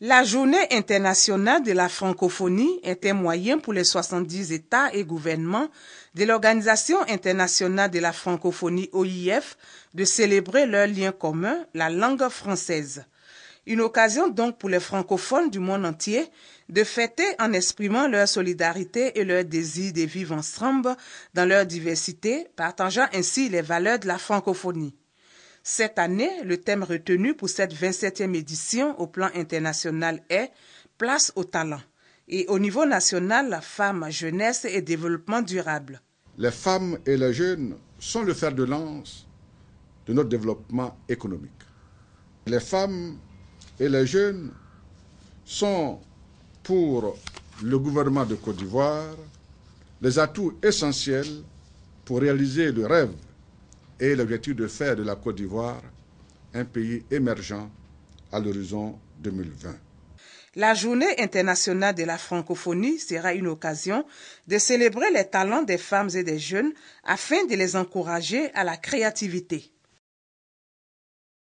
La journée internationale de la francophonie est un moyen pour les 70 États et gouvernements de l'Organisation internationale de la francophonie OIF de célébrer leur lien commun, la langue française. Une occasion donc pour les francophones du monde entier de fêter en exprimant leur solidarité et leur désir de vivre ensemble dans leur diversité, partageant ainsi les valeurs de la francophonie. Cette année, le thème retenu pour cette 27e édition au plan international est Place au talent et au niveau national, la femme, jeunesse et développement durable. Les femmes et les jeunes sont le fer de lance de notre développement économique. Les femmes et les jeunes sont pour le gouvernement de Côte d'Ivoire les atouts essentiels pour réaliser le rêve et l'objectif de faire de la Côte d'Ivoire un pays émergent à l'horizon 2020. La journée internationale de la francophonie sera une occasion de célébrer les talents des femmes et des jeunes afin de les encourager à la créativité.